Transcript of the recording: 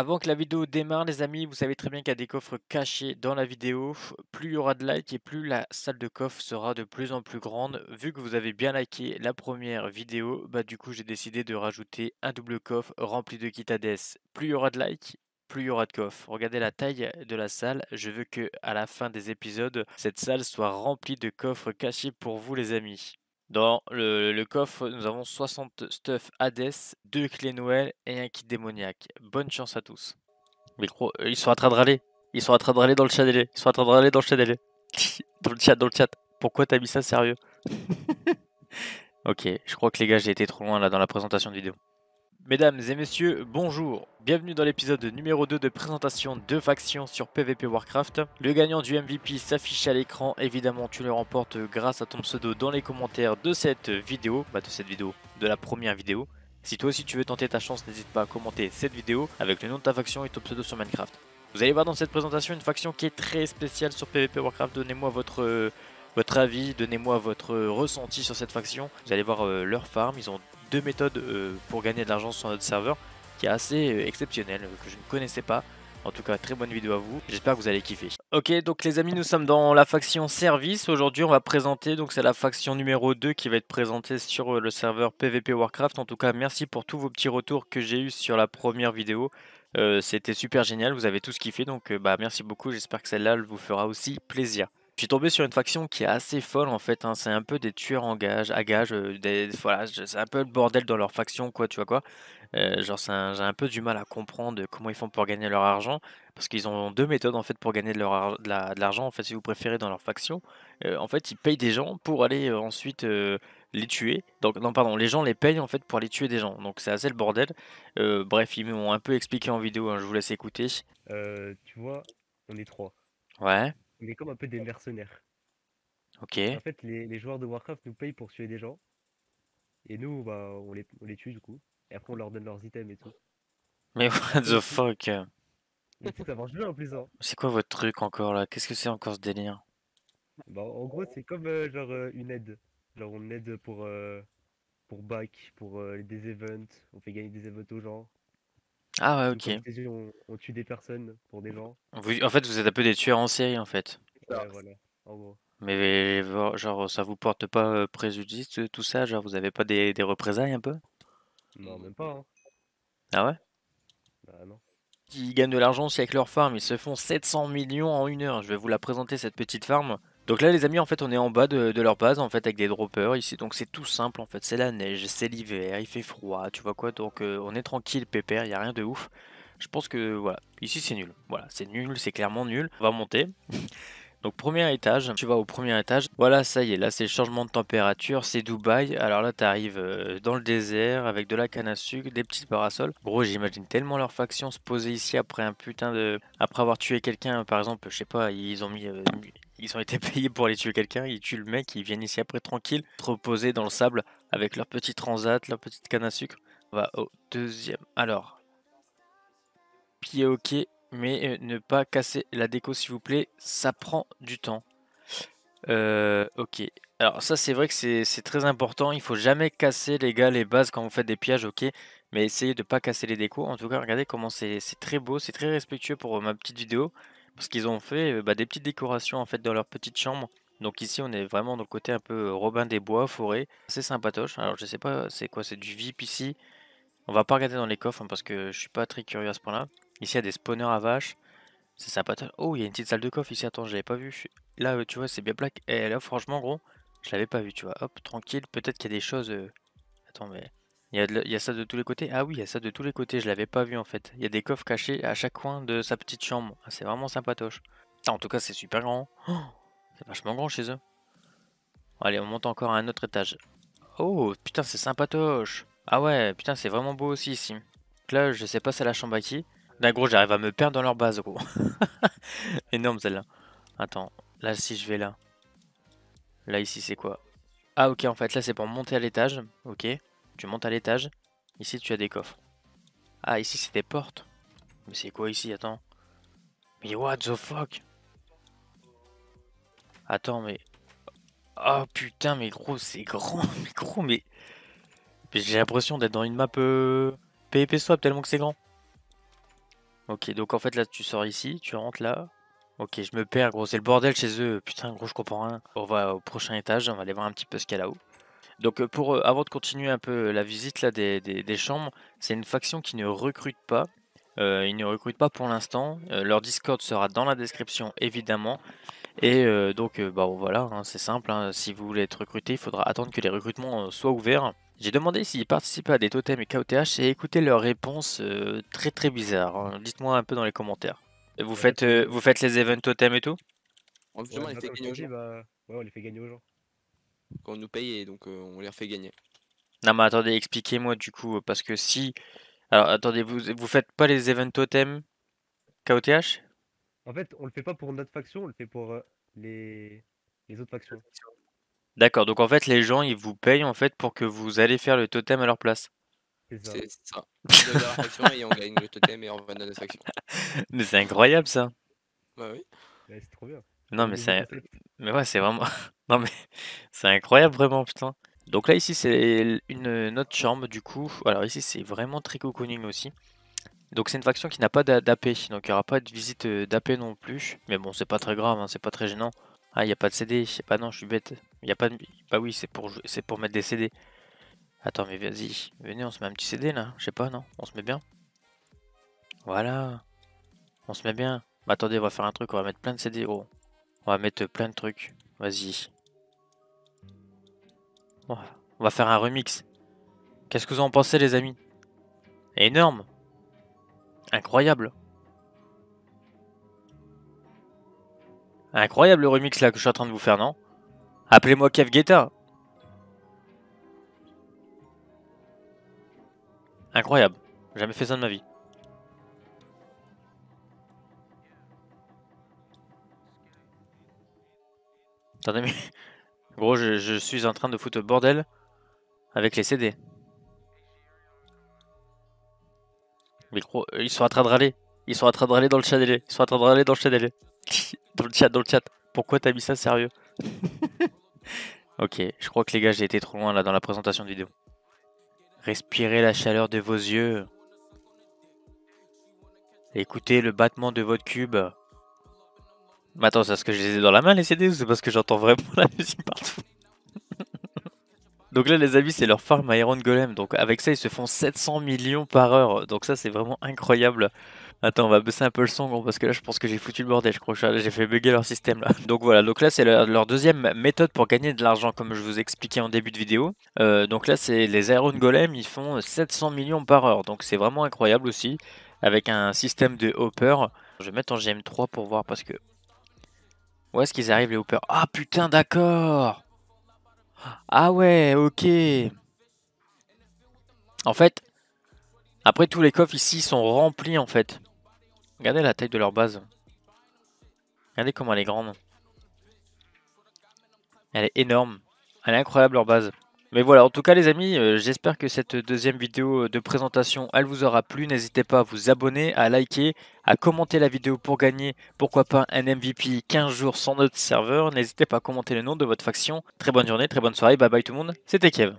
Avant que la vidéo démarre, les amis, vous savez très bien qu'il y a des coffres cachés dans la vidéo. Plus il y aura de likes et plus la salle de coffre sera de plus en plus grande. Vu que vous avez bien liké la première vidéo, bah du coup j'ai décidé de rajouter un double coffre rempli de Kitades. Plus il y aura de likes, plus il y aura de coffres. Regardez la taille de la salle. Je veux que à la fin des épisodes, cette salle soit remplie de coffres cachés pour vous les amis. Dans le, coffre, nous avons 60 stuff Hades, 2 clés Noël et un kit démoniaque. Bonne chance à tous. Euh, ils sont en train de râler. Ils sont en train de râler dans le chat délai. Ils sont en train de râler dans le chat délai. dans le chat, dans le chat. Pourquoi t'as mis ça sérieux Ok, je crois que les gars, j'ai été trop loin là dans la présentation de vidéo. Mesdames et messieurs, bonjour Bienvenue dans l'épisode numéro 2 de présentation de factions sur PvP Warcraft. Le gagnant du MVP s'affiche à l'écran, évidemment tu le remportes grâce à ton pseudo dans les commentaires de cette vidéo, bah, de cette vidéo, de la première vidéo. Si toi aussi tu veux tenter ta chance, n'hésite pas à commenter cette vidéo avec le nom de ta faction et ton pseudo sur Minecraft. Vous allez voir dans cette présentation une faction qui est très spéciale sur PvP Warcraft, donnez-moi votre... Euh, votre avis, donnez-moi votre ressenti sur cette faction. Vous allez voir euh, leur farm, ils ont deux méthodes euh, pour gagner de l'argent sur notre serveur qui est assez euh, exceptionnel euh, que je ne connaissais pas. En tout cas, très bonne vidéo à vous. J'espère que vous allez kiffer. Ok, donc les amis, nous sommes dans la faction service. Aujourd'hui, on va présenter, donc c'est la faction numéro 2 qui va être présentée sur le serveur PVP Warcraft. En tout cas, merci pour tous vos petits retours que j'ai eu sur la première vidéo. C'était super génial, vous avez tous kiffé, donc bah, merci beaucoup. J'espère que celle-là vous fera aussi plaisir je suis tombé sur une faction qui est assez folle en fait. Hein. C'est un peu des tueurs en à gage. Euh, voilà, c'est un peu le bordel dans leur faction, quoi, tu vois quoi. Euh, genre, j'ai un peu du mal à comprendre comment ils font pour gagner leur argent. Parce qu'ils ont deux méthodes en fait pour gagner de, leur de l'argent, en fait, si vous préférez, dans leur faction. Euh, en fait, ils payent des gens pour aller ensuite les tuer. Donc, non, pardon, les gens les payent en fait pour aller tuer des gens. Donc, c'est assez le bordel. bref, ils m'ont un peu expliqué en vidéo, hein, je vous laisse écouter. tu vois, on est trois. Ouais mais comme un peu des mercenaires. Ok. En fait, les, joueurs de Warcraft nous payent pour tuer des gens. Et nous, bah, on, les, tue du coup. Et après, on leur donne leurs items et tout. Mais what the fuck Mais en plus. Hein. C'est quoi votre truc encore là Qu'est-ce que c'est encore ce délire bah, En gros, c'est comme euh, genre euh, une aide. Genre, on aide pour, euh, pour back, pour des events. On fait gagner des events aux gens. Ah ouais, ok. On, tue des personnes pour des gens. en fait, vous êtes un peu des tueurs en série, en fait. voilà, Mais genre, ça vous porte pas préjudice, tout ça? Genre, vous avez pas des, représailles un peu? Non, même pas. Hein. Ah ouais? Bah non. Qui gagnent de l'argent aussi avec leur farm. Ils se font 700 millions en une heure. Je vais vous la présenter, cette petite farm. Donc là les amis en fait on est en bas de, leur base en fait avec des droppers ici donc c'est tout simple en fait c'est la neige, c'est l'hiver, il fait froid tu vois quoi donc euh, on est tranquille pépère, il a rien de ouf. Je pense que voilà, ici c'est nul, voilà c'est nul, c'est clairement nul, on va monter. Donc premier étage, tu vas au premier étage, voilà ça y est, là c'est le changement de température, c'est Dubaï, alors là tu arrives euh, dans le désert avec de la canne à sucre, des petits parasols. Gros j'imagine tellement leur faction se poser ici après un putain de... Après avoir tué quelqu'un par exemple, je sais pas, ils ont mis... Euh, ils ont été payés pour aller tuer quelqu'un, ils tuent le mec, ils viennent ici après tranquille, reposer dans le sable avec leur petit transat, leur petite canne à sucre. On va au deuxième. Alors, pied ok, mais euh, ne pas casser la déco s'il vous plaît, ça prend du temps. Euh, ok, alors ça c'est vrai que c'est très important, il faut jamais casser les gars les bases quand vous faites des pièges, ok mais essayez de ne pas casser les décos. En tout cas, regardez comment c'est très beau, c'est très respectueux pour euh, ma petite vidéo. Parce qu'ils ont fait euh, bah, des petites décorations en fait dans leur petite chambre. Donc ici on est vraiment dans le côté un peu euh, Robin des Bois, forêt. C'est sympatoche. Alors je sais pas c'est quoi, c'est du VIP ici. On va pas regarder dans les coffres hein, parce que je suis pas très curieux à ce point-là. Ici il y a des spawners à vaches. C'est sympatoche. Oh il y a une petite salle de coffre ici, attends je l'avais pas vu. Là euh, tu vois c'est bien black. Et là franchement gros, je l'avais pas vu tu vois. Hop tranquille, peut-être qu'il y a des choses... Attends mais... Il y, a ça de tous les côtés. Ah oui, il y a ça de tous les côtés, je l'avais pas vu en fait. Il y a des coffres cachés à chaque coin de sa petite chambre. Ah, c'est vraiment sympatoche. Ah, en tout cas, c'est super grand. Oh, c'est vachement grand chez eux. Allez, on monte encore à un autre étage. Oh, putain, c'est sympatoche. Ah ouais, putain, c'est vraiment beau aussi ici. là, je sais pas c'est la chambre à qui. D'un gros, j'arrive à me perdre dans leur base, gros. Énorme celle-là. Attends, là, si je vais là. Là, ici, c'est quoi Ah, ok, en fait, là, c'est pour monter à l'étage. Ok. Tu montes à l'étage. Ici, tu as des coffres. Ah, ici, c'est des portes. Mais c'est quoi ici Attends. Mais what the fuck Attends, mais... Oh putain, mais gros, c'est grand, mais gros, mais... J'ai l'impression d'être dans une map euh... PvP swap tellement que c'est grand. Ok, donc en fait là, tu sors ici, tu rentres là. Ok, je me perds, gros, c'est le bordel chez eux. Putain, gros, je comprends rien. On va au prochain étage, on va aller voir un petit peu ce qu'il y a là-haut. Donc euh, pour euh, avant de continuer un peu euh, la visite là des, chambres, c'est une faction qui ne recrute pas. ils ne recrutent pas pour l'instant. leur Discord sera dans la description évidemment. Et donc bah voilà, hein, c'est simple. Hein. si vous voulez être recruté, il faudra attendre que les recrutements soient ouverts. J'ai demandé s'ils participaient à des totems et KOTH et écoutez leurs réponses très très bizarre. Hein. Dites-moi un peu dans les commentaires. Vous bah, faites, vous faites les events totems et tout fait bah, ouais, on les fait gagner aux gens qu'on nous paye et donc euh, on les refait gagner. Non mais attendez, expliquez-moi du coup, euh, parce que si... Alors attendez, vous, vous faites pas les event totem KOTH En fait, on le fait pas pour notre faction, on le fait pour euh, les... autres factions. D'accord, donc en fait les gens ils vous payent en fait pour que vous allez faire le totem à leur place. C'est ça. ça. et on gagne le totem et on va dans notre faction. Mais c'est incroyable ça. Bah oui. c'est trop bien. Non mais c'est... Mais ouais c'est vraiment... Non mais c'est incroyable vraiment putain. Donc là ici c'est une, autre chambre du coup. Alors ici c'est vraiment très cocooning aussi. Donc c'est une faction qui n'a pas d'AP, donc il n'y aura pas de visite euh, d'AP non plus. Mais bon c'est pas très grave, hein, c'est pas très gênant. Ah il n'y a pas de CD, pas ah non je suis bête. Il y a pas de... Bah oui c'est pour, c'est pour mettre des CD. Attends mais vas-y, venez on se met un petit CD là, je sais pas non, on se met bien. Voilà, on se met bien. Bah, attendez on va faire un truc, on va mettre plein de CD On va mettre plein de trucs, vas-y. On va faire un remix. Qu'est-ce que vous en pensez, les amis Énorme Incroyable Incroyable le remix là que je suis en train de vous faire, non Appelez-moi Kev Guetta Incroyable, jamais fait ça de ma vie. Attendez, mais gros, je, suis en train de foutre bordel avec les CD. Euh, ils sont en train de râler. Ils sont en train de râler dans le chat Ils sont en train de râler dans le chat dans le chat, dans le chat. Pourquoi t'as mis ça sérieux Ok, je crois que les gars, j'ai été trop loin là dans la présentation de vidéo. Respirez la chaleur de vos yeux. Écoutez le battement de votre cube. Mais attends, c'est parce que je les ai dans la main les CD ou c'est parce que j'entends vraiment la musique partout Donc là les amis c'est leur farm Iron Golem, donc avec ça ils se font 700 millions par heure, donc ça c'est vraiment incroyable. Attends, on va baisser un peu le son gros, parce que là je pense que j'ai foutu le bordel, je crois j'ai fait bugger leur système là. Donc voilà, donc là c'est leur, deuxième méthode pour gagner de l'argent comme je vous expliquais en début de vidéo. Euh, donc là c'est les Iron Golem, ils font 700 millions par heure, donc c'est vraiment incroyable aussi, avec un système de hopper. Je vais mettre en GM3 pour voir parce que où est-ce qu'ils arrivent les Hoopers Ah putain d'accord Ah ouais ok En fait, après tous les coffres ici sont remplis en fait. Regardez la taille de leur base. Regardez comment elle est grande. Elle est énorme. Elle est incroyable leur base. Mais voilà, en tout cas les amis, euh, j'espère que cette deuxième vidéo de présentation, elle vous aura plu. N'hésitez pas à vous abonner, à liker, à commenter la vidéo pour gagner, pourquoi pas un MVP 15 jours sans notre serveur. N'hésitez pas à commenter le nom de votre faction. Très bonne journée, très bonne soirée, bye bye tout le monde, c'était Kev.